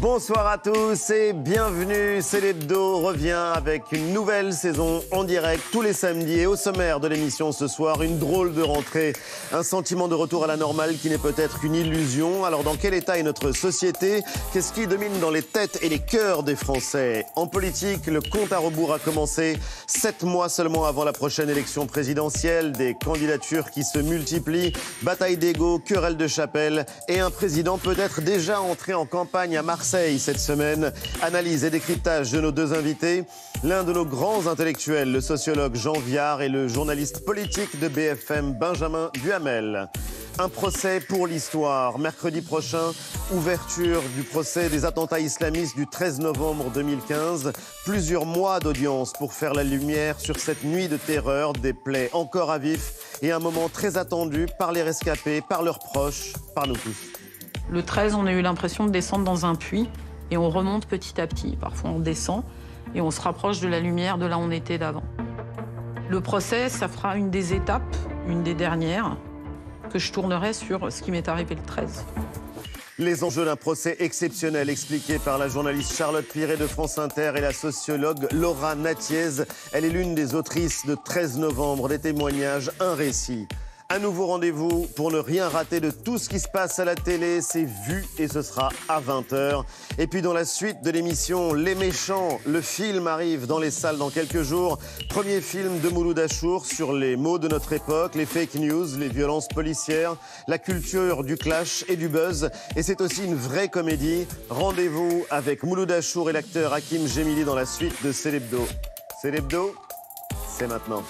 Bonsoir à tous et bienvenue. C'est revient avec une nouvelle saison en direct tous les samedis. Et au sommaire de l'émission ce soir, une drôle de rentrée, un sentiment de retour à la normale qui n'est peut-être qu'une illusion. Alors, dans quel état est notre société Qu'est-ce qui domine dans les têtes et les cœurs des Français En politique, le compte à rebours a commencé sept mois seulement avant la prochaine élection présidentielle. Des candidatures qui se multiplient, bataille d'ego, querelle de chapelle et un président peut-être déjà entré en campagne à Marseille cette semaine. Analyse et décryptage de nos deux invités. L'un de nos grands intellectuels, le sociologue Jean Viard et le journaliste politique de BFM, Benjamin Duhamel. Un procès pour l'histoire. Mercredi prochain, ouverture du procès des attentats islamistes du 13 novembre 2015. Plusieurs mois d'audience pour faire la lumière sur cette nuit de terreur, des plaies encore à vif et un moment très attendu par les rescapés, par leurs proches, par nous tous. Le 13, on a eu l'impression de descendre dans un puits et on remonte petit à petit. Parfois, on descend et on se rapproche de la lumière de là où on était d'avant. Le procès, ça fera une des étapes, une des dernières, que je tournerai sur ce qui m'est arrivé le 13. Les enjeux d'un procès exceptionnel expliqué par la journaliste Charlotte Piret de France Inter et la sociologue Laura Nathiez. Elle est l'une des autrices de 13 novembre des témoignages, un récit un nouveau rendez-vous pour ne rien rater de tout ce qui se passe à la télé. C'est vu et ce sera à 20h. Et puis dans la suite de l'émission Les Méchants, le film arrive dans les salles dans quelques jours. Premier film de Mouloud Achour sur les mots de notre époque, les fake news, les violences policières, la culture du clash et du buzz. Et c'est aussi une vraie comédie. Rendez-vous avec Mouloud Achour et l'acteur Hakim Gemili dans la suite de Célébdo. Célébdo, c'est maintenant.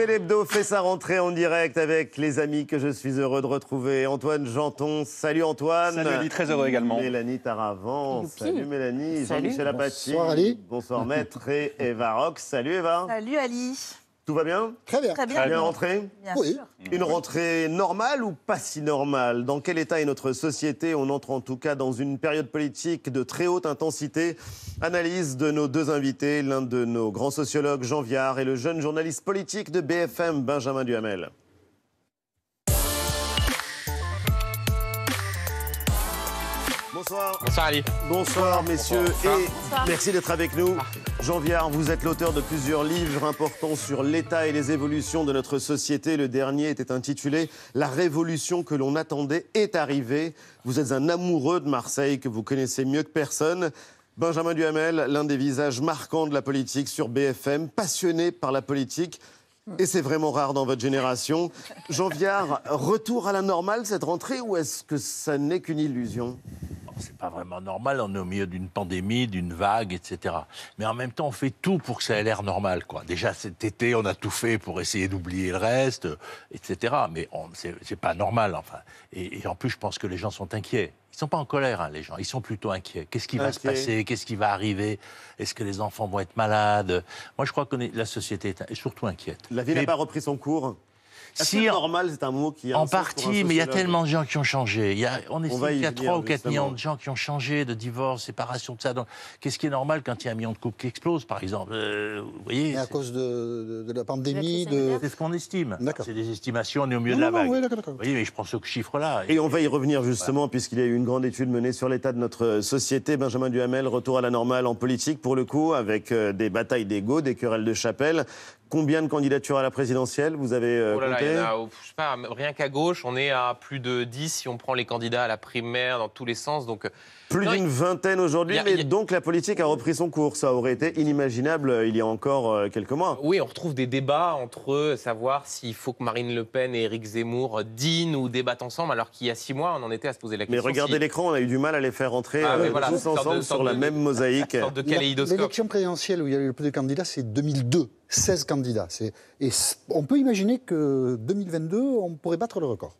C'est l'hebdo fait sa rentrée en direct avec les amis que je suis heureux de retrouver. Antoine Janton, salut Antoine. Salut Ali, très heureux également. Mélanie Taravant, salut Mélanie. Salut michel Apathy. Bonsoir Ali. Bonsoir Maître et Eva Rock. Salut Eva. Salut Ali. Tout va bien Très bien. Très bien, rentrée Oui. Une rentrée normale ou pas si normale Dans quel état est notre société On entre en tout cas dans une période politique de très haute intensité. Analyse de nos deux invités, l'un de nos grands sociologues, Jean Viard, et le jeune journaliste politique de BFM, Benjamin Duhamel. Bonsoir. Bonsoir Ali. Bonsoir messieurs et merci d'être avec nous. Jean Viard, vous êtes l'auteur de plusieurs livres importants sur l'état et les évolutions de notre société. Le dernier était intitulé La révolution que l'on attendait est arrivée. Vous êtes un amoureux de Marseille que vous connaissez mieux que personne. Benjamin Duhamel, l'un des visages marquants de la politique sur BFM, passionné par la politique. Et c'est vraiment rare dans votre génération. Jean Viard, retour à la normale cette rentrée ou est-ce que ça n'est qu'une illusion c'est pas vraiment normal, on est au milieu d'une pandémie, d'une vague, etc. Mais en même temps, on fait tout pour que ça ait l'air normal, quoi. Déjà, cet été, on a tout fait pour essayer d'oublier le reste, etc. Mais c'est pas normal, enfin. Et, en plus, je pense que les gens sont inquiets. Ils ne sont pas en colère, hein, les gens. Ils sont plutôt inquiets. Qu'est-ce qui va se passer Qu'est-ce qui va arriver Est-ce que les enfants vont être malades Moi, je crois que la société est surtout inquiète. La vie n'a pas repris son cours si normal, c'est un mot qui. en partie, mais il y a tellement de gens qui ont changé. Il y a, on estime qu'il y a 3 ou 4 millions de gens qui ont changé de divorce, séparation, tout ça. Donc, qu'est-ce qui est normal quand il y a un million de couples qui explosent, par exemple euh, Vous voyez. à cause de, la pandémie. De... C'est ce qu'on estime. C'est des estimations, on est au milieu de la vague. mais je prends ce chiffre-là. Et, on va y revenir justement, puisqu'il y a eu une grande étude menée sur l'état de notre société. Benjamin Duhamel, retour à la normale en politique, pour le coup, avec euh, des batailles d'ego, des querelles de chapelle. Combien de candidatures à la présidentielle vous avez compté Rien qu'à gauche, on est à plus de 10 si on prend les candidats à la primaire dans tous les sens. Donc, euh, plus d'une vingtaine aujourd'hui, mais donc la politique a repris son cours. Ça aurait été inimaginable euh, il y a encore euh, quelques mois. Oui, on retrouve des débats entre savoir s'il faut que Marine Le Pen et Éric Zemmour dînent ou débattent ensemble, alors qu'il y a six mois, on en était à se poser la question. Mais regardez l'écran, on a eu du mal à les faire entrer ah, tous ensemble sur la même mosaïque. L'élection présidentielle où il y a eu le plus de candidats, c'est 2002. 16 candidats. Et on peut imaginer que 2022, on pourrait battre le record.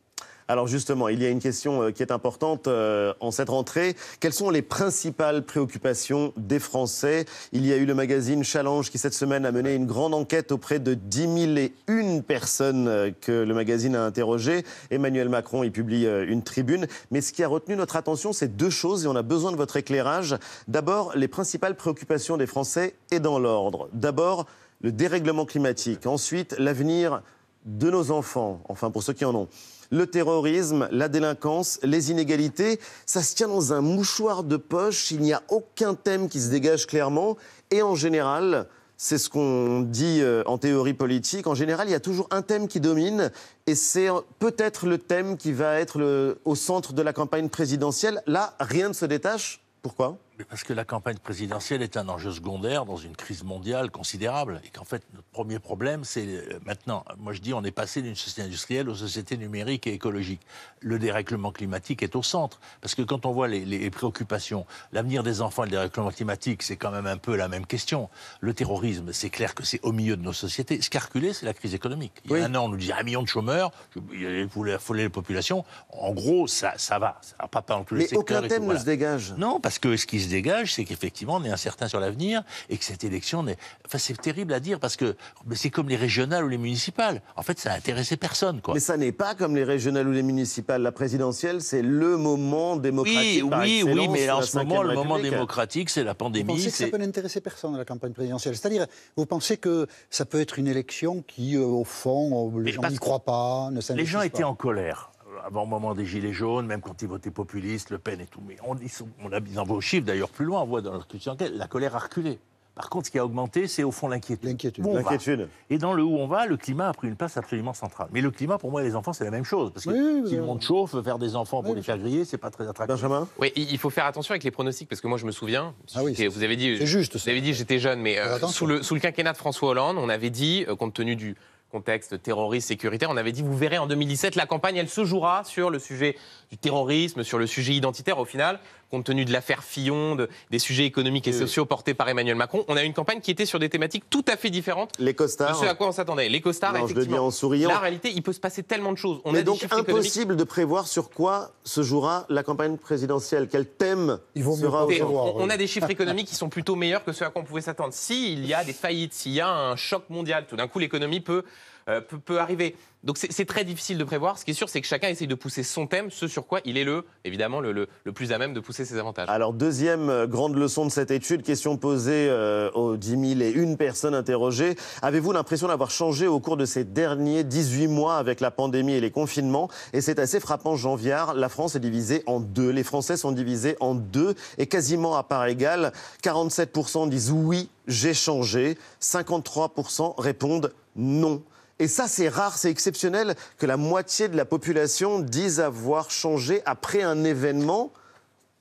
Alors justement, il y a une question euh, qui est importante euh, en cette rentrée. Quelles sont les principales préoccupations des Français Il y a eu le magazine Challenge qui cette semaine a mené une grande enquête auprès de 10 001 et une personnes euh, que le magazine a interrogées. Emmanuel Macron y publie une tribune. Mais ce qui a retenu notre attention, c'est deux choses et on a besoin de votre éclairage. D'abord, les principales préoccupations des Français et dans l'ordre. D'abord, le dérèglement climatique, ensuite l'avenir de nos enfants, enfin pour ceux qui en ont, le terrorisme, la délinquance, les inégalités, ça se tient dans un mouchoir de poche, il n'y a aucun thème qui se dégage clairement, et en général, c'est ce qu'on dit euh, en théorie politique, en général, il y a toujours un thème qui domine, et c'est euh, peut-être le thème qui va être au centre de la campagne présidentielle. Là, rien ne se détache. Pourquoi parce que la campagne présidentielle est un enjeu secondaire dans une crise mondiale considérable. Et qu'en fait, notre premier problème, c'est euh, maintenant, moi je dis, on est passé d'une société industrielle aux sociétés numériques et écologiques. Le dérèglement climatique est au centre. Parce que quand on voit les, préoccupations, l'avenir des enfants et le dérèglement climatique, c'est quand même un peu la même question. Le terrorisme, c'est clair que c'est au milieu de nos sociétés. Ce qui a reculé, c'est la crise économique. Il y a un an, on nous disait un million de chômeurs, il voulait affoler les populations. En gros, ça, ça va. Ça pas, Mais se dégage. Non, parce que ce qui dégage, c'est qu'effectivement, on est incertain sur l'avenir et que cette élection n'est. Enfin, c'est terrible à dire parce que c'est comme les régionales ou les municipales. En fait, ça n'a intéressé personne, Mais ça n'est pas comme les régionales ou les municipales. La présidentielle, c'est le moment démocratique. Oui, oui, oui, mais en ce moment, le moment démocratique, c'est la pandémie. Vous pensez que ça peut n'intéresser personne, la campagne présidentielle C'est-à-dire, vous pensez que ça peut être une élection qui, euh, au fond, euh, les gens n'y croient pas, Les gens étaient en colère avant le moment des Gilets jaunes, même quand ils votaient populiste, Le Pen et tout. Mais on, on a, mis en vos aux chiffres d'ailleurs plus loin, on voit dans enquête, la colère a reculé. Par contre, ce qui a augmenté, c'est au fond l'inquiétude. L'inquiétude. Et dans le où on va, le climat a pris une place absolument centrale. Mais le climat, pour moi, les enfants, c'est la même chose. Parce que si le monde chauffe, faire des enfants pour les faire griller, c'est pas très attractif. Benjamin Oui, il faut faire attention avec les pronostics, parce que moi, je me souviens. Ah vous avez dit, Vous avez dit, j'étais jeune, mais euh, sous, le, sous le quinquennat de François Hollande, on avait dit, euh, compte tenu du contexte terroriste, sécuritaire. On avait dit, vous verrez en 2017, la campagne, elle se jouera sur le sujet du terrorisme, sur le sujet identitaire, au final, compte tenu de l'affaire Fillon, des sujets économiques et sociaux portés par Emmanuel Macron, on a une campagne qui était sur des thématiques tout à fait différentes les de ce à quoi on s'attendait. Les costards, en souriant. La réalité, il peut se passer tellement de choses. On Mais donc impossible de prévoir sur quoi se jouera la campagne présidentielle, quel thème vont sera on, on a des chiffres économiques qui sont plutôt meilleurs que ceux à quoi on pouvait s'attendre. S'il y a des faillites, s'il y a un choc mondial, tout d'un coup l'économie peut euh, peut, arriver. Donc c'est très difficile de prévoir. Ce qui est sûr, c'est que chacun essaye de pousser son thème, ce sur quoi il est le, évidemment, le, plus à même de pousser ses avantages. Alors deuxième euh, grande leçon de cette étude, question posée euh, aux 10 000 et une personne interrogée. Avez-vous l'impression d'avoir changé au cours de ces derniers 18 mois avec la pandémie et les confinements Et c'est assez frappant, janvier. la France est divisée en deux. Les Français sont divisés en deux et quasiment à part égale. 47% disent oui, j'ai changé. 53% répondent non, et ça, c'est rare, c'est exceptionnel que la moitié de la population dise avoir changé après un événement.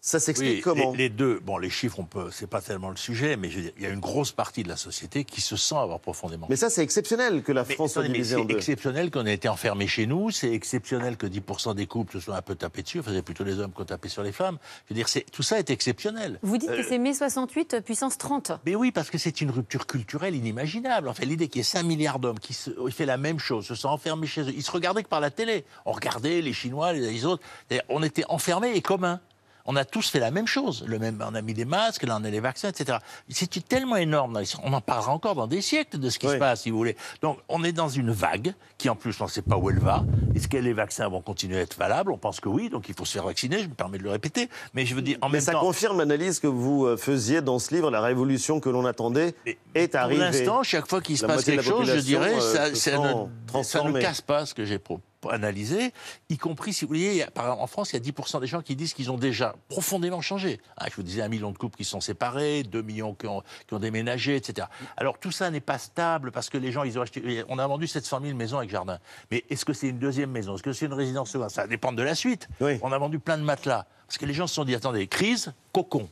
Ça s'explique comment les, deux, bon, les chiffres, on peut, c'est pas tellement le sujet, mais il y a une grosse partie de la société qui se sent avoir profondément. Mais ça, c'est exceptionnel que la France soit divisée en deux. C'est exceptionnel qu'on ait été enfermé chez nous. C'est exceptionnel que 10% des couples se soient un peu tapés dessus. Faisait plutôt les hommes qu'on tapait sur les femmes. Je veux dire, tout ça est exceptionnel. Vous dites que euh, c'est mai 68 puissance 30. Mais oui, parce que c'est une rupture culturelle inimaginable. En fait, l'idée qu'il y ait 5 milliards d'hommes qui se, fait la même chose, se sont enfermés chez eux. Ils se regardaient que par la télé. On regardait les Chinois, les, les autres. On était enfermés et communs on a tous fait la même chose. Le même, on a mis des masques, là on a les vaccins, etc. C'est tellement énorme. On en parlera encore dans des siècles de ce qui se passe, si vous voulez. Donc on est dans une vague qui, en plus, on ne sait pas où elle va. Est-ce que les vaccins vont continuer à être valables On pense que oui, donc il faut se faire vacciner. Je me permets de le répéter, mais je veux dire en ça confirme l'analyse que vous euh, faisiez dans ce livre. La révolution que l'on attendait est arrivée. Pour l'instant, chaque fois qu'il se passe quelque chose, je dirais, euh, ça, ne, ça, ne, casse pas ce que j'ai proposé analyser, y compris, si vous voyez, en France, il y a 10% des gens qui disent qu'ils ont déjà profondément changé. Ah, je vous disais, un million de couples qui sont séparés, 2 millions qui ont, déménagé, etc. Alors tout ça n'est pas stable parce que les gens, ils ont acheté, on a vendu 700 000 maisons avec jardin. Mais est-ce que c'est une deuxième maison Est-ce que c'est une résidence Ça dépend de la suite. On a vendu plein de matelas. Parce que les gens se sont dit, attendez, crise, cocon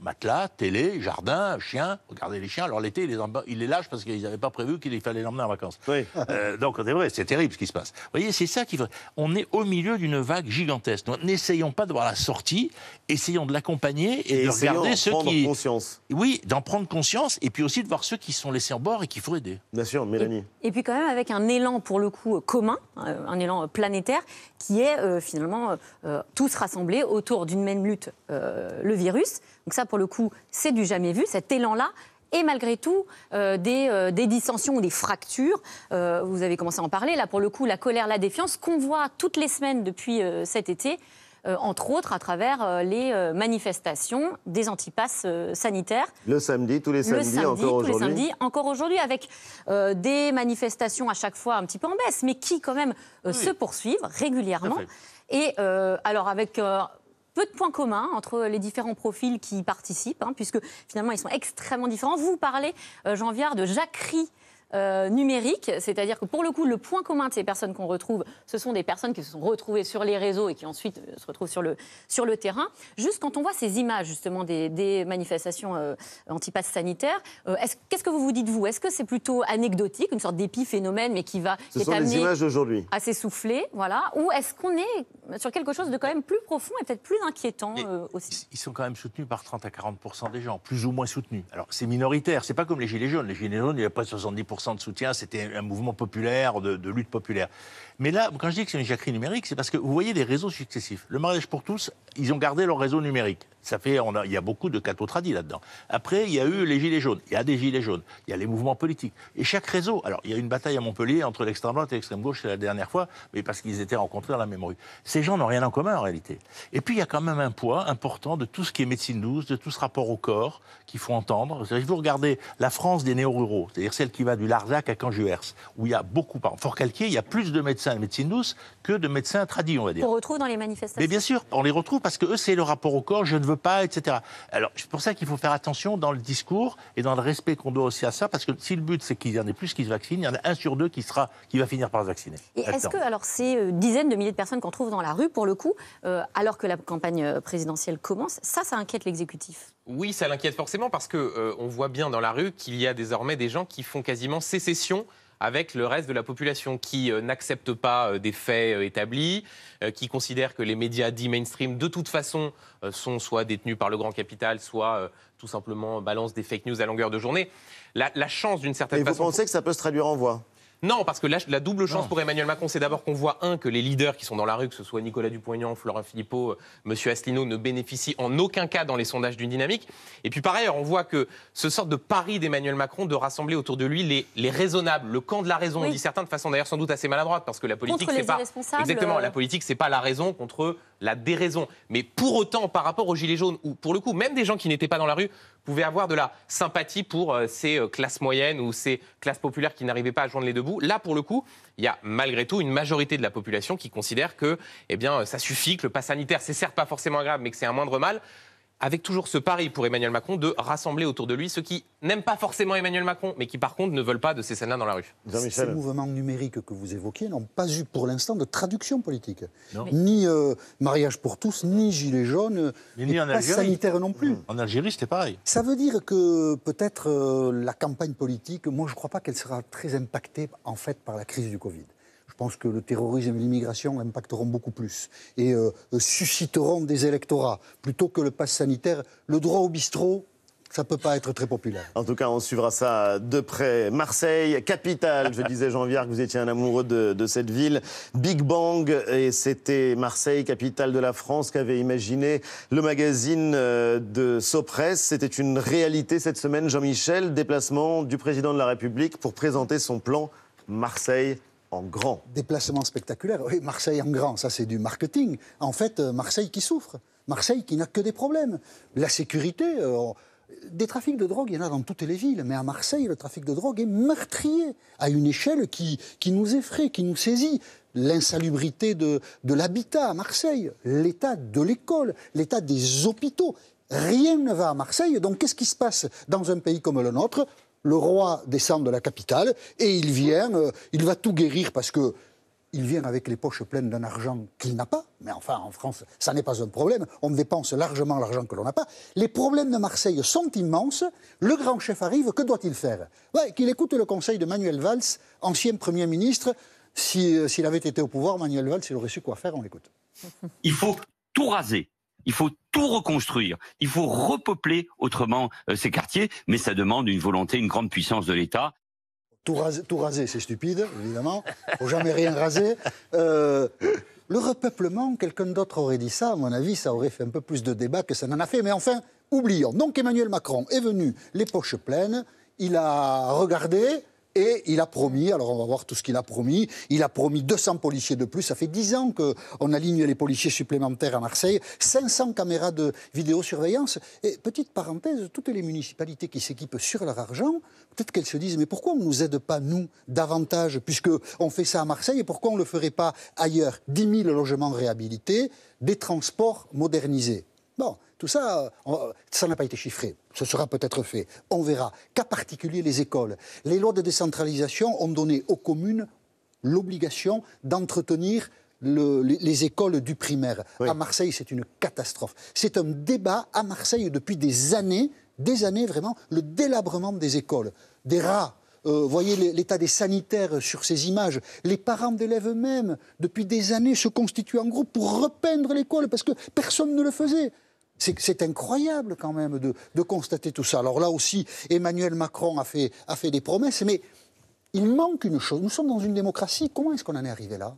matelas, télé, jardin, chien. Regardez les chiens. Alors l'été, il, il les, lâche parce qu'ils n'avaient pas prévu qu'il fallait l'emmener en vacances. Euh, donc c'est vrai, c'est terrible ce qui se passe. Vous voyez, c'est ça qui. On est au milieu d'une vague gigantesque. Donc n'essayons pas de voir la sortie, essayons de l'accompagner et, de regarder ceux qui. conscience. Oui, d'en prendre conscience et puis aussi de voir ceux qui sont laissés en bord et qu'il faut aider. Bien sûr, Mélanie. Et, puis quand même avec un élan pour le coup commun, euh, un élan euh, planétaire qui est finalement tous rassemblés autour d'une même lutte, le virus. Donc ça, pour le coup, c'est du jamais vu, cet élan-là. Et malgré tout, euh, euh, des, dissensions, des fractures. Euh, vous avez commencé à en parler. Là, pour le coup, la colère, la défiance qu'on voit toutes les semaines depuis cet été, entre autres à travers les manifestations des antipasses sanitaires. Le samedi, tous les samedis, encore aujourd'hui. encore aujourd'hui, avec des manifestations à chaque fois un petit peu en baisse, mais qui quand même se poursuivent régulièrement. Et alors avec peu de points communs entre les différents profils qui y participent, hein, puisque finalement ils sont extrêmement différents. Vous parlez, euh, Jean Viard, de jacquerie euh, numérique, c'est-à-dire que pour le coup, le point commun de ces personnes qu'on retrouve, ce sont des personnes qui se sont retrouvées sur les réseaux et qui ensuite euh, se retrouvent sur le, sur le terrain. Juste quand on voit ces images justement des, manifestations euh, anti-pass euh, qu'est-ce que vous vous dites vous Est-ce que c'est plutôt anecdotique, une sorte d'épiphénomène, mais qui va est amené s'essouffler, voilà Ou est-ce qu'on est sur quelque chose de quand même plus profond et peut-être plus inquiétant aussi Ils sont quand même soutenus par 30 à 40 des gens, plus ou moins soutenus. Alors c'est minoritaire, c'est pas comme les gilets jaunes. Les gilets jaunes, il n'y a pas 70 de soutien, c'était un mouvement populaire, de, de lutte populaire. Mais là, quand je dis que c'est une jacquerie numérique, c'est parce que vous voyez des réseaux successifs. Le mariage pour tous, ils ont gardé leur réseau numérique. Ça fait, on a, il y a beaucoup de catho-tradis là-dedans. Après, il y a eu les gilets jaunes. Il y a des gilets jaunes. Il y a les mouvements politiques. Et chaque réseau. Alors, il y a eu une bataille à Montpellier entre l'extrême droite et l'extrême gauche la dernière fois, mais parce qu'ils étaient rencontrés dans la même rue. Ces gens n'ont rien en commun en réalité. Et puis, il y a quand même un poids important de tout ce qui est médecine douce, de tout ce rapport au corps qu'il faut entendre. Si vous regardez la France des néo-ruraux, c'est-à-dire celle qui va du Larzac à Canjuers, où il y a beaucoup, Fort calqué, il y a plus de médecins de médecine douce que de médecins tradis, on va dire. On retrouve dans les manifestations. Mais bien sûr, on les retrouve parce que eux, c'est le rapport au corps, je ne veux pas, etc. Alors, c'est pour ça qu'il faut faire attention dans le discours et dans le respect qu'on doit aussi à ça, parce que si le but, c'est qu'il y en ait plus qui se vaccinent, il y en a un sur deux qui, sera, qui va finir par se vacciner. Et est-ce que, alors, ces euh, dizaines de milliers de personnes qu'on trouve dans la rue, pour le coup, euh, alors que la campagne euh, présidentielle commence, ça, ça inquiète l'exécutif Oui, ça l'inquiète forcément parce que on voit bien dans la rue qu'il y a désormais des gens qui font quasiment sécession avec le reste de la population qui euh, n'accepte pas euh, des faits euh, établis, qui considère que les médias dits mainstream, de toute façon, sont soit détenus par le grand capital, soit tout simplement balance des fake news à longueur de journée. La, chance d'une certaine façon. Et vous pensez que ça peut se traduire en voix non, parce que la double chance pour Emmanuel Macron, c'est d'abord qu'on voit, un, que les leaders qui sont dans la rue, que ce soit Nicolas Dupont-Aignan, Florent Philippot, euh, M. Asselineau, ne bénéficient en aucun cas dans les sondages d'une dynamique. Et puis par ailleurs, on voit que ce sort de pari d'Emmanuel Macron de rassembler autour de lui les, raisonnables, le camp de la raison, on dit certains de façon d'ailleurs sans doute assez maladroite, parce que la politique, c'est pas. Exactement, euh, la politique, c'est pas la raison contre la déraison. Mais pour autant, par rapport aux Gilets jaunes, où pour le coup, même des gens qui n'étaient pas dans la rue pouvaient avoir de la sympathie pour euh, ces euh, classes moyennes ou ces classes populaires qui n'arrivaient pas à joindre les deux bouts, là, pour le coup, il y a malgré tout une majorité de la population qui considère que eh bien, euh, ça suffit, que le pas sanitaire, c'est certes pas forcément grave, mais que c'est un moindre mal avec toujours ce pari pour Emmanuel Macron de rassembler autour de lui ceux qui n'aiment pas forcément Emmanuel Macron, mais qui par contre ne veulent pas de ces scènes-là dans la rue. Ces mouvements numériques que vous évoquez n'ont pas eu pour l'instant de traduction politique. Ni euh, mariage pour tous, ni Gilets jaunes, ni, pas sanitaire non plus. Mmh. En Algérie, c'était pareil. Ça veut dire que peut-être euh, la campagne politique, moi je ne crois pas qu'elle sera très impactée en fait par la crise du Covid pense que le terrorisme et l'immigration impacteront beaucoup plus et euh, euh, susciteront des électorats plutôt que le pass sanitaire. Le droit au bistrot, ça ne peut pas être très populaire. En tout cas, on suivra ça de près. Marseille, capitale, je disais Jean Viard que vous étiez un amoureux de, cette ville. Big Bang, et c'était Marseille, capitale de la France, qu'avait imaginé le magazine euh, de Sopresse. C'était une réalité cette semaine, Jean-Michel, déplacement du président de la République pour présenter son plan Marseille en grand. Déplacement spectaculaire. Oui, Marseille en grand, ça c'est du marketing. En fait, euh, Marseille qui souffre. Marseille qui n'a que des problèmes. La sécurité. Euh, des trafics de drogue, il y en a dans toutes les villes, mais à Marseille, le trafic de drogue est meurtrier à une échelle qui, qui nous effraie, qui nous saisit. L'insalubrité de, de l'habitat à Marseille, l'état de l'école, l'état des hôpitaux. Rien ne va à Marseille, donc qu'est-ce qui se passe dans un pays comme le nôtre le roi descend de la capitale et il vient, euh, il va tout guérir parce que il vient avec les poches pleines d'un argent qu'il n'a pas. Mais enfin, en France, ça n'est pas un problème. On dépense largement l'argent que l'on n'a pas. Les problèmes de Marseille sont immenses. Le grand chef arrive. Que doit-il faire Qu'il écoute le conseil de Manuel Valls, ancien Premier ministre. Euh, s'il avait été au pouvoir, Manuel Valls, il aurait su quoi faire. On l'écoute. Il faut tout raser. Il faut tout reconstruire. Il faut repeupler autrement euh, ces quartiers, mais ça demande une volonté, une grande puissance de l'État. Tout raser, c'est stupide, évidemment. faut jamais rien raser. Euh, le repeuplement, quelqu'un d'autre aurait dit ça, à mon avis, ça aurait fait un peu plus de débat que ça n'en a fait. Mais enfin, oublions. Donc Emmanuel Macron est venu les poches pleines, il a regardé, et il a promis, alors on va voir tout ce qu'il a promis, il a promis 200 policiers de plus, ça fait 10 ans qu'on aligne les policiers supplémentaires à Marseille, 500 caméras de vidéosurveillance. Et petite parenthèse, toutes les municipalités qui s'équipent sur leur argent, peut-être qu'elles se disent, mais pourquoi on ne nous aide pas, nous, davantage, puisqu'on fait ça à Marseille, et pourquoi on ne le ferait pas ailleurs 10 000 logements réhabilités, des transports modernisés. Bon, tout ça, euh, euh, ça n'a pas été chiffré. Ce sera peut-être fait. On verra. Qu'à particulier, les écoles. Les lois de décentralisation ont donné aux communes l'obligation d'entretenir les, écoles du primaire. À Marseille, c'est une catastrophe. C'est un débat à Marseille depuis des années, des années vraiment, le délabrement des écoles. Des rats, euh, voyez l'état des sanitaires sur ces images. Les parents d'élèves eux-mêmes, depuis des années, se constituent en groupe pour repeindre l'école parce que personne ne le faisait. C'est incroyable quand même de, constater tout ça. Alors là aussi, Emmanuel Macron a fait, a fait des promesses, mais il manque une chose. Nous sommes dans une démocratie. Comment est-ce qu'on en est arrivé là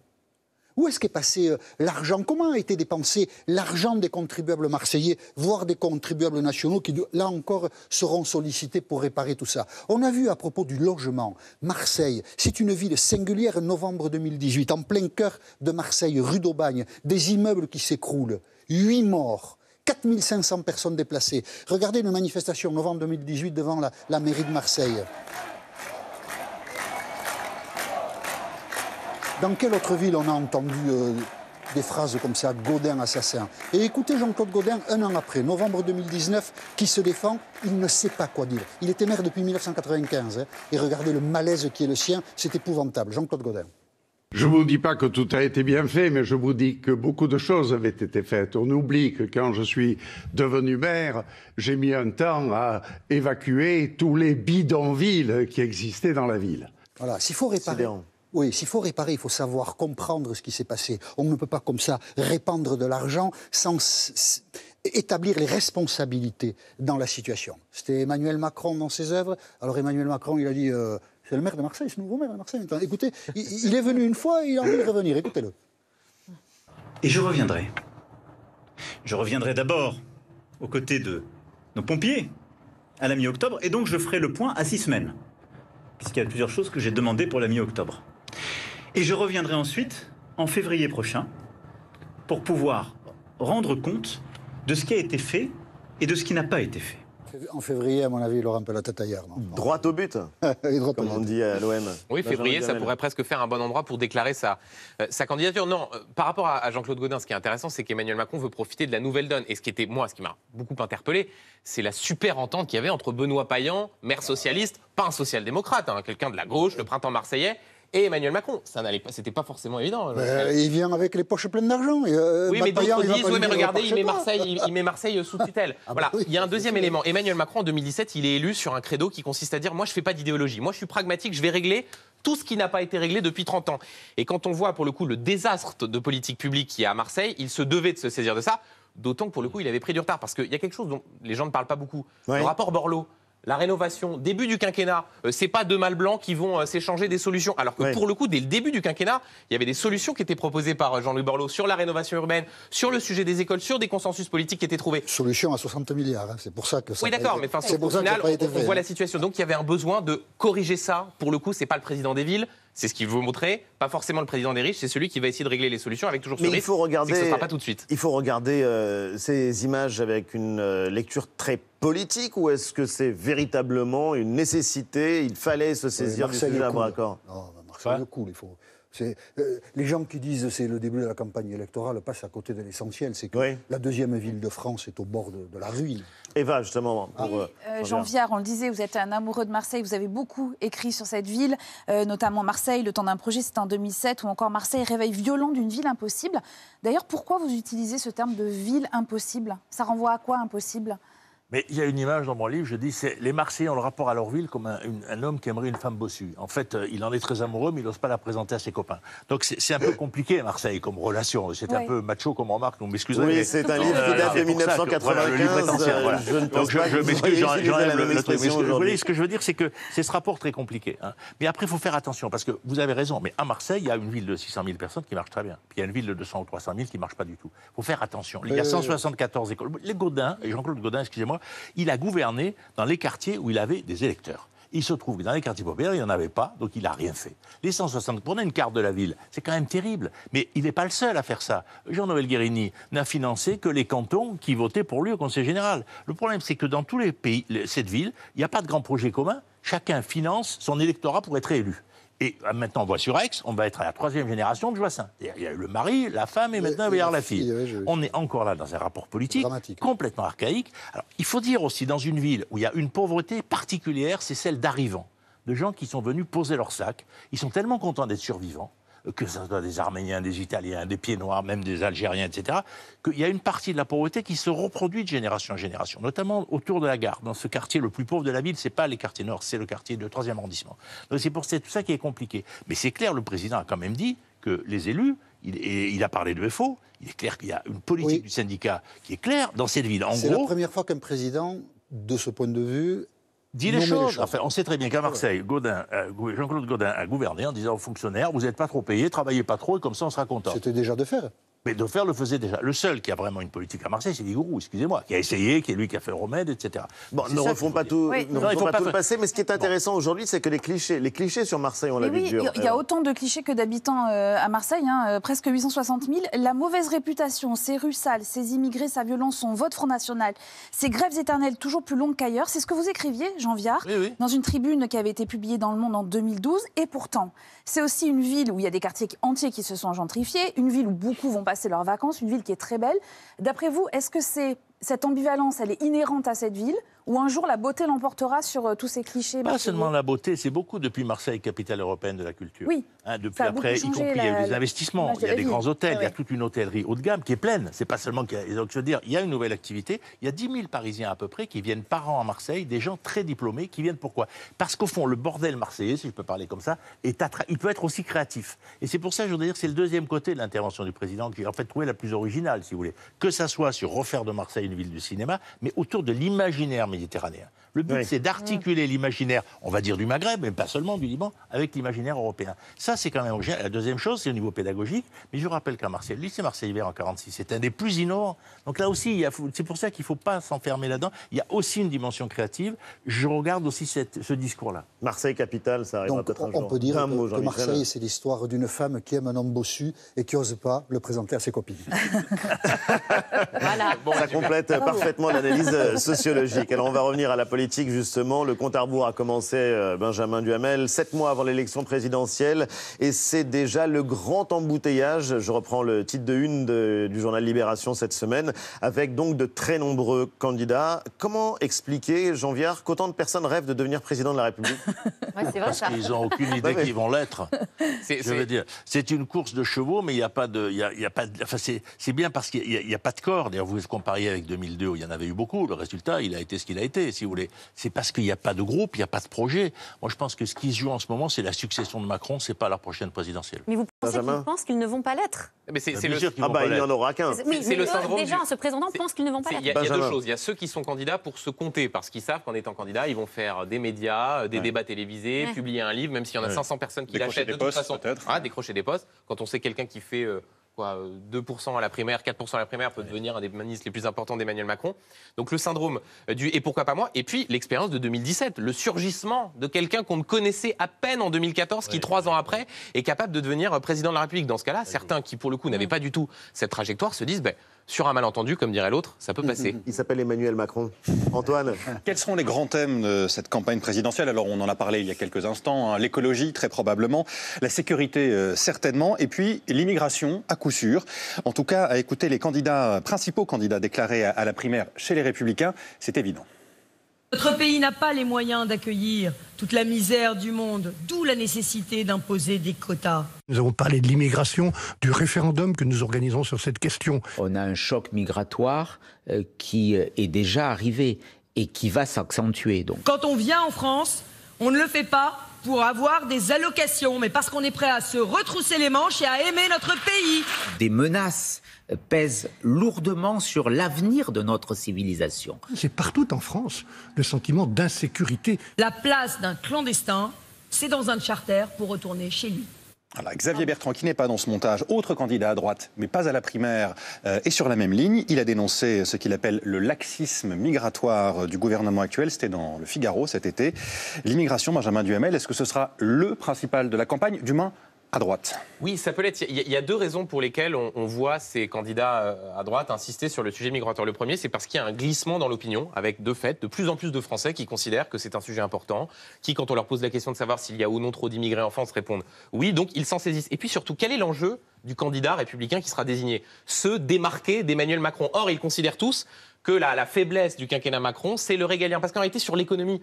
où est-ce qu'est passé euh, l'argent Comment a été dépensé l'argent des contribuables marseillais, voire des contribuables nationaux qui, là encore, seront sollicités pour réparer tout ça On a vu à propos du logement, Marseille, c'est une ville singulière, novembre 2018, en plein cœur de Marseille, rue d'Aubagne, des immeubles qui s'écroulent, huit morts. 4500 personnes déplacées. Regardez une manifestation en novembre 2018 devant la, mairie de Marseille. Dans quelle autre ville on a entendu euh, des phrases comme ça, Gaudin, assassin Et écoutez Jean-Claude Gaudin un an après, novembre 2019, qui se défend, il ne sait pas quoi dire. Il était maire depuis 1995, hein. et regardez le malaise qui est le sien, c'est épouvantable. Jean-Claude Gaudin. Je ne vous dis pas que tout a été bien fait, mais je vous dis que beaucoup de choses avaient été faites. On oublie que quand je suis devenu maire, j'ai mis un temps à évacuer tous les bidonvilles qui existaient dans la ville. Voilà, s'il faut réparer. Oui, s'il faut réparer, il faut savoir comprendre ce qui s'est passé. On ne peut pas comme ça répandre de l'argent sans établir les responsabilités dans la situation. C'était Emmanuel Macron dans ses œuvres. Alors Emmanuel Macron, il a dit euh, c'est le maire de Marseille, c'est le nouveau maire de Marseille. écoutez, il, est venu une fois, et il a envie de revenir. Écoutez-le. Et je reviendrai. Je reviendrai d'abord aux côtés de nos pompiers à la mi-octobre, et donc je ferai le point à six semaines, puisqu'il y a plusieurs choses que j'ai demandées pour la mi-octobre. Et je reviendrai ensuite en février prochain pour pouvoir rendre compte de ce qui a été fait et de ce qui n'a pas été fait. En février, à mon avis, il aura un peu la tête ailleurs. Non droite au but, comme on dit à l'OM. Oui, février, ça pourrait presque faire un bon endroit pour déclarer sa, euh, candidature. Non, euh, par rapport à, Jean-Claude Godin, ce qui est intéressant, c'est qu'Emmanuel Macron veut profiter de la nouvelle donne. Et ce qui était, moi, ce qui m'a beaucoup interpellé, c'est la super entente qu'il y avait entre Benoît Payan, maire socialiste, pas un social-démocrate, hein, quelqu'un de la gauche, le printemps marseillais, et Emmanuel Macron. Ça n'allait pas, c'était pas forcément évident. Ben, il vient avec les poches pleines d'argent. Euh, oui, mais oui, mais regardez, bah, il met, Marseille, il, met Marseille sous tutelle. Ah, bah voilà. il y a un deuxième élément. Emmanuel Macron, en 2017, il est élu sur un credo qui consiste à dire, moi, je fais pas d'idéologie. Moi, je suis pragmatique, je vais régler tout ce qui n'a pas été réglé depuis 30 ans. Et quand on voit pour le coup le désastre de politique publique qui est à Marseille, il se devait de se saisir de ça, d'autant que pour le coup il avait pris du retard, parce qu'il y a quelque chose dont les gens ne parlent pas beaucoup. Le rapport Borloo, la rénovation, début du quinquennat, ce euh, c'est pas deux mâles blancs qui vont euh, s'échanger des solutions. Alors que pour le coup, dès le début du quinquennat, il y avait des solutions qui étaient proposées par euh, Jean-Louis Borloo sur la rénovation urbaine, sur le sujet des écoles, sur des consensus politiques qui étaient trouvés. Solution à 60 milliards, hein. c'est pour ça que ça. Oui, d'accord, mais c'est au final, on, voit hein. la situation. Donc il y avait un besoin de corriger ça. Pour le coup, c'est pas le président des villes, c'est ce qu'il veut montrer. Pas forcément le président des riches, c'est celui qui va essayer de régler les solutions avec toujours ce Mais risque. Il faut regarder. Il faut regarder ces images avec une euh, lecture très politique ou est-ce que c'est véritablement une nécessité Il fallait se euh, saisir du sujet à corps. Non, Marcel ouais. il faut. Euh, les gens qui disent c'est le début de la campagne électorale passent à côté de l'essentiel. C'est que la deuxième ville de France est au bord de, la ruine. Eva, justement. Pour, euh, euh, Jean Viard, on le disait, vous êtes un amoureux de Marseille. Vous avez beaucoup écrit sur cette ville, notamment Marseille, Le temps d'un projet, c'est en 2007, ou encore Marseille, réveil violent d'une ville impossible. D'ailleurs, pourquoi vous utilisez ce terme de ville impossible Ça renvoie à quoi impossible mais il y a une image dans mon livre, je dis, c'est les Marseillais ont le rapport à leur ville comme un, homme qui aimerait une femme bossue. En fait, euh, il en est très amoureux, mais il n'ose pas la présenter à ses copains. Donc c'est un peu compliqué, Marseille, comme relation. C'est un peu macho comme remarque, donc m'excuserez. Oui, c'est un livre euh, qui date de 1995. Je ne je, m'excuse, j'enlève le, voyez, ce que je veux dire, c'est que c'est ce rapport très compliqué. Hein. Mais après, il faut faire attention, parce que vous avez raison, mais à Marseille, il y a une ville de 600 000 personnes qui marche très bien. Puis il y a une ville de 200 ou 300 000 qui ne marche pas du tout. Il faut faire attention. Il y a 174 euh, écoles. Les et Jean-Claude Gaudin, excusez-moi, il a gouverné dans les quartiers où il avait des électeurs. Il se trouve que dans les quartiers populaires, il n'y en avait pas, donc il n'a rien fait. Les 160, prenez une carte de la ville, c'est quand même terrible. Mais il n'est pas le seul à faire ça. Jean-Noël Guérini n'a financé que les cantons qui votaient pour lui au Conseil général. Le problème, c'est que dans tous les pays, cette ville, il n'y a pas de grand projet commun. Chacun finance son électorat pour être élu. Et euh, maintenant, on voit sur Aix, on va être à la troisième génération de Joassin. Il y a eu le mari, la femme et maintenant il y a la fille. On est encore là dans un rapport politique complètement archaïque. il faut dire aussi, dans une ville où il y a une pauvreté particulière, c'est celle d'arrivants, de gens qui sont venus poser leur sacs. Ils sont tellement contents d'être survivants que ce soit des Arméniens, des Italiens, des Pieds Noirs, même des Algériens, etc., qu'il y a une partie de la pauvreté qui se reproduit de génération en génération, notamment autour de la gare, dans ce quartier le plus pauvre de la ville, ce n'est pas les quartiers nord, c'est le quartier de 3e arrondissement. Donc c'est pour ça, tout ça qui est compliqué. Mais c'est clair, le président a quand même dit que les élus, il, il a parlé de FO, il est clair qu'il y a une politique du syndicat qui est claire dans cette ville. C'est la première fois qu'un président de ce point de vue, Dis les choses. Enfin, on sait très bien qu'à Marseille, euh, Jean-Claude Godin a gouverné en disant aux fonctionnaires, vous n'êtes pas trop payés, travaillez pas trop, et comme ça on sera content. C'était déjà de faire. Mais faire le faisait déjà. Le seul qui a vraiment une politique à Marseille, c'est Ligourou, excusez-moi, qui a essayé, qui est lui qui a fait remède, etc. Bon, ne refont pas tout, oui. ne pas, tout le passé, mais ce qui est intéressant aujourd'hui, c'est que les clichés, les clichés sur Marseille, on l'a vu. il y, a autant de clichés que d'habitants euh, à Marseille, hein, euh, presque 860 000. La mauvaise réputation, ces rues sales, ces immigrés, sa violence, son vote Front National, ses grèves éternelles toujours plus longues qu'ailleurs, c'est ce que vous écriviez, Jean Viard, dans une tribune qui avait été publiée dans Le Monde en 2012. Et pourtant, c'est aussi une ville où il y a des quartiers entiers qui se sont gentrifiés, une ville où beaucoup vont pas c'est leurs vacances, une ville qui est très belle. D'après vous, est-ce que c'est cette ambivalence, elle est inhérente à cette ville ou un jour la beauté l'emportera sur euh, tous ces clichés Pas seulement la beauté, c'est beaucoup depuis Marseille, capitale européenne de la culture. Oui. Hein, depuis après, y compris, il y a eu des investissements, il y a des grands hôtels, ah il y a toute une hôtellerie haut de gamme qui est pleine. C'est pas seulement qu'il y a, je veux dire, il y a une nouvelle activité. Il y a 10 000 Parisiens à peu près qui viennent par an à Marseille, des gens très diplômés qui viennent pourquoi Parce qu'au fond, le bordel marseillais, si je peux parler comme ça, est il peut être aussi créatif. Et c'est pour ça, je voudrais dire, c'est le deuxième côté de l'intervention du président qui, en fait, trouvé la plus originale, si vous voulez. Que ça soit sur refaire de Marseille une ville du cinéma, mais autour de l'imaginaire le but, c'est d'articuler l'imaginaire, on va dire du Maghreb, mais pas seulement du Liban, avec l'imaginaire européen. Ça, c'est quand même La deuxième chose, c'est au niveau pédagogique. Mais je rappelle qu'à Marseille, lycée Marseille-Hiver en 46, c'est un des plus innovants. Donc là aussi, c'est pour ça qu'il ne faut pas s'enfermer là-dedans. Il y a aussi une dimension créative. Je regarde aussi ce discours-là. Marseille capitale, ça arrive peut-être un jour. On peut dire que, Marseille, c'est l'histoire d'une femme qui aime un homme bossu et qui n'ose pas le présenter à ses copines. voilà. Bon, ça complète parfaitement l'analyse sociologique on va revenir à la politique justement. Le compte à rebours a commencé, euh, Benjamin Duhamel, sept mois avant l'élection présidentielle et c'est déjà le grand embouteillage. Je reprends le titre de une du journal Libération cette semaine, avec donc de très nombreux candidats. Comment expliquer, Jean Viard, qu'autant de personnes rêvent de devenir président de la République Parce qu'ils n'ont aucune idée qu'ils vont l'être. Je veux dire, c'est une course de chevaux, mais il n'y a pas de, il a, pas de, enfin c'est bien parce qu'il n'y a, pas de corps. D'ailleurs, vous comparez avec 2002 où il y en avait eu beaucoup. Le résultat, il a été ce qui il a été, si vous voulez. C'est parce qu'il n'y a pas de groupe, il n'y a pas de projet. Moi, je pense que ce qui se joue en ce moment, c'est la succession de Macron, c'est pas la prochaine présidentielle. Mais vous pensez qu'ils ne vont pas l'être Mais c'est le ah bah, il n'y en aura qu'un. Mais c'est le Déjà, en se présentant, pensent qu'ils ne vont pas l'être. Il y, a deux choses. Il y a ceux qui sont candidats pour se compter, parce qu'ils savent qu'en étant candidats, ils vont faire des médias, euh, des débats télévisés, publier un livre, même s'il y en a 500 personnes qui l'achètent de toute façon. Ah, décrocher des postes. Quand on sait quelqu'un qui fait euh, 2% euh, à la primaire, 4% à la primaire peut devenir un des ministres les plus importants d'Emmanuel Macron. Donc le syndrome euh, du et pourquoi pas moi Et puis l'expérience de 2017, le surgissement de quelqu'un qu'on ne connaissait à peine en 2014, qui trois ans après est capable de devenir euh, président de la République. Dans ce cas-là, certains qui pour le coup n'avaient pas du tout cette trajectoire se disent. Ben, sur un malentendu, comme dirait l'autre, ça peut passer. Il s'appelle Emmanuel Macron. Antoine Quels seront les grands thèmes de cette campagne présidentielle Alors, on en a parlé il y a quelques instants. Hein. L'écologie, très probablement. La sécurité, euh, certainement. Et puis, l'immigration, à coup sûr. En tout cas, à écouter les candidats, principaux candidats déclarés à la primaire chez les Républicains, c'est évident. Notre pays n'a pas les moyens d'accueillir toute la misère du monde, d'où la nécessité d'imposer des quotas. Nous avons parlé de l'immigration, du référendum que nous organisons sur cette question. On a un choc migratoire euh, qui euh, est déjà arrivé et qui va s'accentuer. Donc. Quand on vient en France, on ne le fait pas pour avoir des allocations, mais parce qu'on est prêt à se retrousser les manches et à aimer notre pays. Des menaces pèse lourdement sur l'avenir de notre civilisation. C'est partout en France le sentiment d'insécurité. La place d'un clandestin, c'est dans un charter pour retourner chez lui. Alors, Xavier Bertrand, qui n'est pas dans ce montage, autre candidat à droite, mais pas à la primaire, et euh, sur la même ligne. Il a dénoncé ce qu'il appelle le laxisme migratoire du gouvernement actuel. C'était dans le Figaro cet été. L'immigration, Benjamin Duhamel, est-ce que ce sera le principal de la campagne Du à droite. Oui, ça peut l'être. Il y a deux raisons pour lesquelles on voit ces candidats euh, à droite insister sur le sujet migratoire. Le premier, c'est parce qu'il y a un glissement dans l'opinion, avec de fait de plus en plus de Français qui considèrent que c'est un sujet important, qui, quand on leur pose la question de savoir s'il y a ou non trop d'immigrés en France, répondent oui, donc ils s'en saisissent. Et puis surtout, quel est l'enjeu du candidat républicain qui sera désigné Se démarquer d'Emmanuel Macron. Or, ils considèrent tous que la, la faiblesse du quinquennat Macron, c'est le régalien. Parce qu'en réalité, sur l'économie,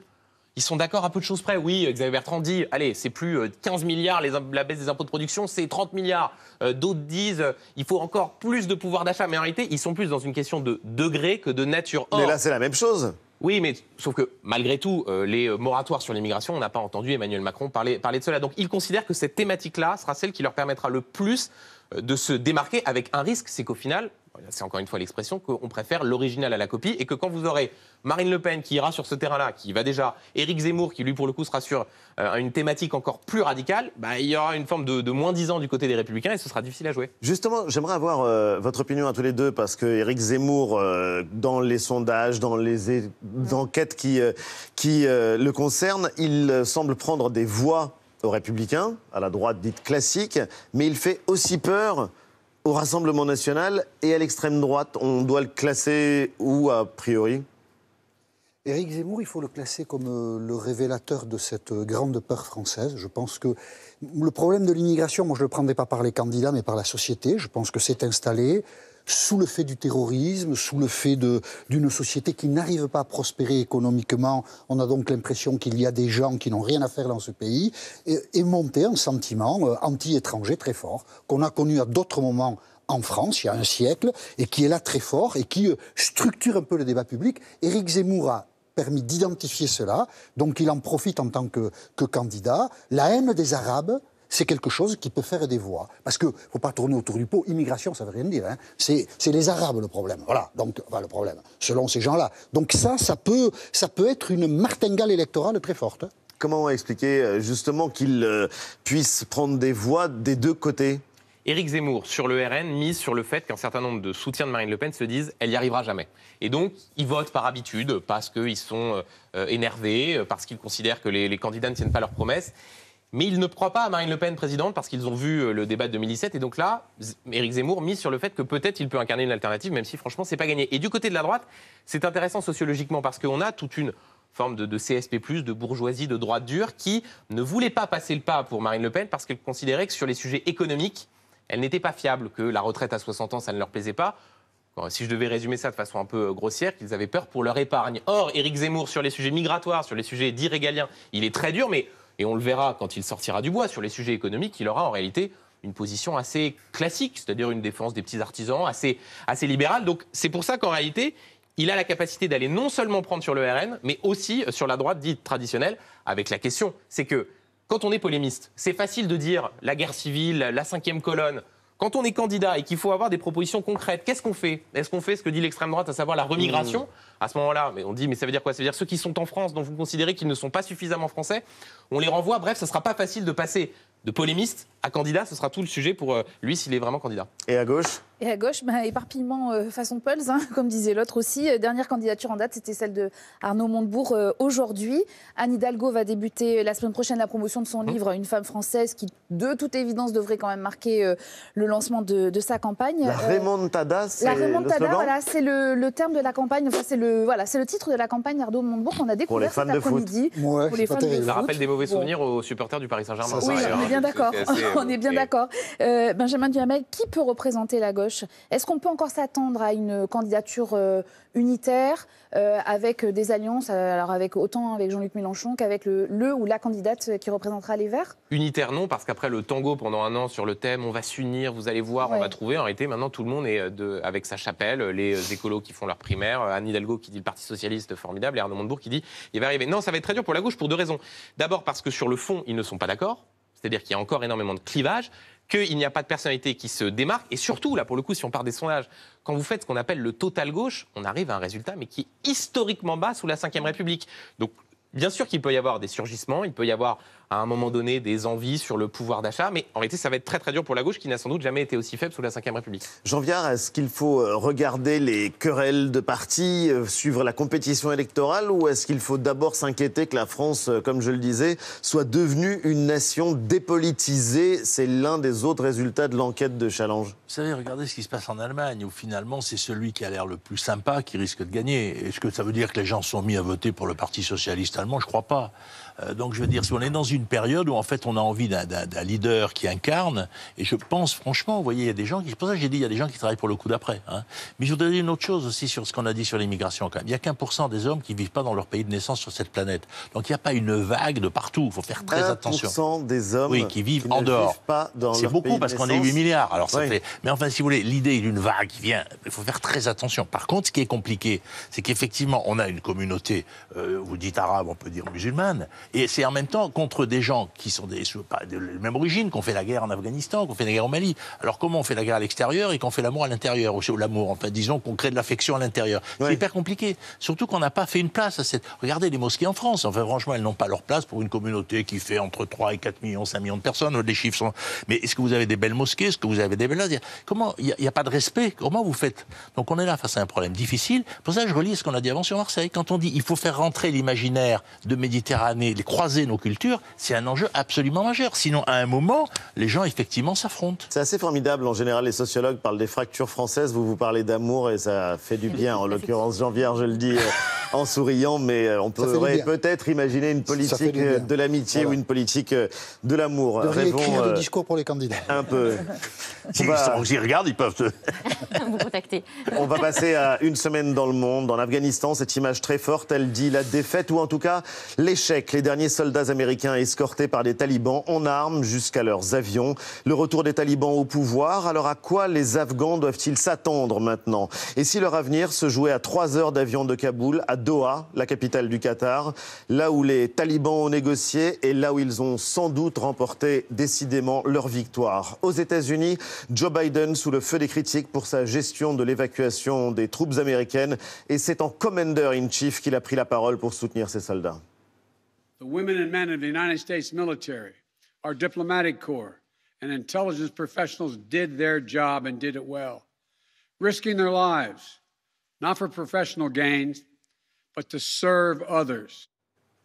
ils sont d'accord à peu de choses près. Oui, euh, Xavier Bertrand dit, allez, c'est plus 15 euh, milliards la baisse des impôts de production, c'est 30 milliards. Euh, d'autres disent, il faut encore plus de pouvoir d'achat. Mais en réalité, ils sont plus dans une question de degré que de nature. mais là, c'est la même chose. Oui, mais sauf que malgré tout, les moratoires sur l'immigration, on n'a pas entendu Emmanuel Macron parler, parler de cela. Donc, ils considèrent que cette thématique-là sera celle qui leur permettra le plus de se démarquer avec un risque, c'est qu'au final, c'est encore une fois l'expression, qu'on préfère l'original à la copie et que quand vous aurez Marine Le Pen qui ira sur ce terrain-là, qui va déjà, Éric Zemmour qui lui pour le coup sera sur euh, une thématique encore plus radicale, bah, il y aura une forme de, moins disant du côté des Républicains et ce sera difficile à jouer. Justement, j'aimerais avoir euh, votre opinion à tous les deux parce que Éric Zemmour, euh, dans les sondages, dans les enquêtes qui, qui le concernent, il semble prendre des voix aux Républicains, à la droite dite classique, mais il fait aussi peur au Rassemblement national et à l'extrême droite On doit le classer où, a priori Éric Zemmour, il faut le classer comme euh, le révélateur de cette euh, grande peur française. Je pense que le problème de l'immigration, moi je ne le prendrai pas par les candidats, mais par la société. Je pense que c'est installé sous le fait du terrorisme, sous le fait d'une société qui n'arrive pas à prospérer économiquement. On a donc l'impression qu'il y a des gens qui n'ont rien à faire dans ce pays, et, monté monter un sentiment euh, anti-étranger très fort, qu'on a connu à d'autres moments en France, il y a un siècle, et qui est là très fort, et qui euh, structure un peu le débat public. Éric Zemmour a permis d'identifier cela, donc il en profite en tant que candidat. La haine des Arabes, c'est quelque chose qui peut faire des voix. Parce que, faut pas tourner autour du pot, immigration, ça veut rien dire. Hein. C'est les Arabes le problème. Voilà, donc, voilà le problème, selon ces gens-là. Donc ça, ça peut, ça peut être une martingale électorale très forte. Comment expliquer euh, justement qu'il euh, puissent prendre des voix des deux côtés Éric Zemmour, sur le RN, mise sur le fait qu'un certain nombre de soutiens de Marine Le Pen se disent elle n'y arrivera jamais. Et donc, ils votent par habitude, parce qu'ils sont euh, énervés, parce qu'ils considèrent que les candidats ne tiennent pas leurs promesses. Mais ils ne croient pas à Marine Le Pen présidente parce qu'ils ont vu euh, le débat de 2017. Et donc là, Éric Zemmour mise sur le fait que peut-être il peut incarner une alternative, même si franchement, c'est pas gagné. Et du côté de la droite, c'est intéressant sociologiquement parce qu'on a toute une forme de, CSP, de bourgeoisie, de droite dure, qui ne voulait pas passer le pas pour Marine Le Pen parce qu'elle considérait que sur les sujets économiques, elle n'était pas fiable, que la retraite à 60 ans, ça ne leur plaisait pas. si je devais résumer ça de façon un peu euh, grossière, qu'ils avaient peur pour leur épargne. Or, Éric Zemmour, sur les sujets migratoires, sur les sujets d'irrégalien, il est très dur, mais et on le verra quand il sortira du bois sur les sujets économiques, il aura en réalité une position assez classique, c'est-à-dire une défense des petits artisans, assez, assez libérale. Donc c'est pour ça qu'en réalité, il a la capacité d'aller non seulement prendre sur le RN, mais aussi euh, sur la droite dite traditionnelle, avec la question, c'est que quand on est polémiste, c'est facile de dire la guerre civile, la cinquième colonne, quand on est candidat et qu'il faut avoir des propositions concrètes, qu'est-ce qu'on fait Est-ce qu'on fait ce que dit l'extrême droite, à savoir la remigration hmm. À ce moment-là, mais on dit, mais ça veut dire quoi Ça veut dire ceux qui sont en France, dont vous considérez qu'ils ne sont pas suffisamment français, on les renvoie. Bref, ce ne sera pas facile de passer de polémiste à candidat. Ce sera tout le sujet pour euh, lui s'il est vraiment candidat. Et à gauche et à gauche, ben, éparpillement euh, façon Pulse, hein, comme disait l'autre aussi. Euh, dernière candidature en date, c'était celle de Arnaud Montebourg euh, aujourd'hui. Anne Hidalgo va débuter la semaine prochaine la promotion de son mmh. livre Une femme française qui, de toute évidence, devrait quand même marquer le lancement de, sa campagne. La remontada, c'est La remontada, le voilà, c'est le, terme de la campagne, enfin, c'est le, voilà, le titre de la campagne Arnaud Montebourg qu'on a découvert cet après-midi. pour les fans de Ça rappelle des mauvais souvenirs aux supporters du Paris Saint-Germain. Oui, on est bien d'accord. on est bien d'accord. Benjamin Duhamel, qui peut représenter la gauche est-ce qu'on peut encore s'attendre à une candidature euh, unitaire euh, avec des alliances, euh, alors avec autant avec Jean-Luc Mélenchon qu'avec le, ou la candidate qui représentera les Verts Unitaire non, parce qu'après le tango pendant un an sur le thème, on va s'unir, vous allez voir, on va trouver. En réalité, maintenant tout le monde est avec sa chapelle, les écolos qui font leur primaire, Anne Hidalgo qui dit le Parti socialiste formidable et Arnaud Montebourg qui dit il va arriver. Non, ça va être très dur pour la gauche pour deux raisons. D'abord parce que sur le fond, ils ne sont pas d'accord c'est-à-dire qu'il y a encore énormément de clivages, qu'il n'y a pas de personnalité qui se démarque, et surtout, là pour le coup, si on part des sondages, quand vous faites ce qu'on appelle le total gauche, on arrive à un résultat, mais qui est historiquement bas sous la Ve République. Donc, bien sûr qu'il peut y avoir des surgissements, il peut y avoir à un moment donné des envies sur le pouvoir d'achat. Mais en réalité, ça va être très très dur pour la gauche qui n'a sans doute jamais été aussi faible sous la Ve République. Jean Viard, est-ce qu'il faut euh, regarder les querelles de partis, euh, suivre la compétition électorale ou est-ce qu'il faut d'abord s'inquiéter que la France, euh, comme je le disais, soit devenue une nation dépolitisée C'est l'un des autres résultats de l'enquête de Challenge. Vous savez, regardez ce qui se passe en Allemagne où finalement c'est celui qui a l'air le plus sympa qui risque de gagner. Est-ce que ça veut dire que les gens sont mis à voter pour le Parti socialiste allemand Je crois pas. Euh, donc je veux dire, si on est dans une période où en fait on a envie d'un leader qui incarne, et je pense franchement, vous voyez, il y a des gens qui, c'est pour ça j'ai dit, il y a des gens qui travaillent pour le coup d'après. Hein. Mais je voudrais dire une autre chose aussi sur ce qu'on a dit sur l'immigration quand même. Il n'y a qu'un pour cent des hommes qui vivent pas dans leur pays de naissance sur cette planète. Donc il n'y a pas une vague de partout. Il faut faire très attention. cent des hommes qui vivent en ne dehors. Vivent pas dans c'est beaucoup parce qu'on est 8 milliards. Alors ça fait... Mais enfin, si vous voulez, l'idée d'une vague qui vient, il faut faire très attention. Par contre, ce qui est compliqué, c'est qu'effectivement, on a une communauté, euh, vous dites arabe, on peut dire musulmane, et c'est en même temps contre des gens qui sont des, pas de la même origine, qu'on fait la guerre en Afghanistan, qu'on fait la guerre au Mali. Alors comment on fait la guerre à l'extérieur et qu'on fait l'amour à l'intérieur Ou l'amour, enfin disons qu'on crée de l'affection à l'intérieur. C'est hyper compliqué. Surtout qu'on n'a pas fait une place à cette... Regardez les mosquées en France. Enfin franchement, elles n'ont pas leur place pour une communauté qui fait entre 3 et 4 millions, 5 millions de personnes. Les chiffres sont... Mais est-ce que vous avez des belles mosquées Est-ce que vous avez des belles... Comment Il n'y a, a, pas de respect. Comment vous faites Donc on est là face à un problème difficile. Pour ça, je relis ce qu'on a dit avant sur Marseille. Quand on dit il faut faire rentrer l'imaginaire de Méditerranée les croiser nos cultures, c'est un enjeu absolument majeur. Sinon, à un moment, les gens, effectivement, s'affrontent. C'est assez formidable. En général, les sociologues parlent des fractures françaises. Vous vous parlez d'amour et ça fait du bien. En l'occurrence, Jean-Vierre, je le dis euh, en souriant, mais euh, on pourrait peut-être imaginer une politique euh, de l'amitié ou une politique de l'amour. De discours pour les candidats. Un peu. Si va... ils peuvent vous contacter. On va passer à une semaine dans le monde. En Afghanistan, cette image très forte, elle dit la défaite ou en tout cas l'échec. Les les derniers soldats américains escortés par des talibans en armes jusqu'à leurs avions. Le retour des talibans au pouvoir, alors à quoi les Afghans doivent-ils s'attendre maintenant Et si leur avenir se jouait à trois heures d'avion de Kaboul, à Doha, la capitale du Qatar, là où les talibans ont négocié et là où ils ont sans doute remporté décidément leur victoire Aux États-Unis, Joe Biden sous le feu des critiques pour sa gestion de l'évacuation des troupes américaines et c'est en Commander in Chief qu'il a pris la parole pour soutenir ses soldats. the women and men of the United States military, our diplomatic corps, and intelligence professionals did their job and did it well, risking their lives, not for professional gains, but to serve others.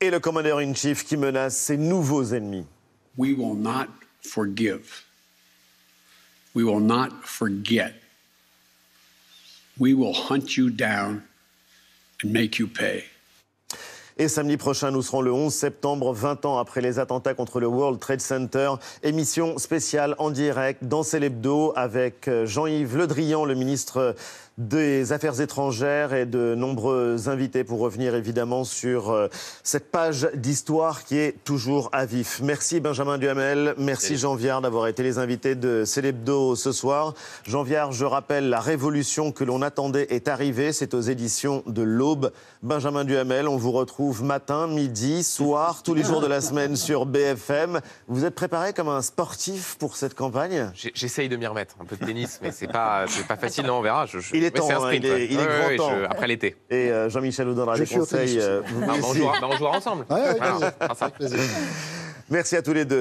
Et le commandeur in chief qui menace ses nouveaux ennemis. We will not forgive. We will not forget. We will hunt you down and make you pay. Et samedi prochain, nous serons le 11 septembre, 20 ans après les attentats contre le World Trade Center. Émission spéciale en direct dans Célébdo avec euh, Jean-Yves Le Drian, le ministre des Affaires étrangères et de nombreux invités pour revenir évidemment sur euh, cette page d'histoire qui est toujours à vif. Merci Benjamin Duhamel, merci Jean Viard d'avoir été les invités de Célébdo ce soir. Jean Viard, je rappelle, la révolution que l'on attendait est arrivée, c'est aux éditions de l'Aube. Benjamin Duhamel, on vous retrouve matin, midi, soir, tous les jours de la semaine sur BFM. Vous êtes préparé comme un sportif pour cette campagne J'essaye de m'y remettre, un peu de tennis, mais c'est pas, pas facile, on verra. Hein, il est, après l'été. Et euh, Jean-Michel des conseils. on, ensemble. Merci à tous les deux.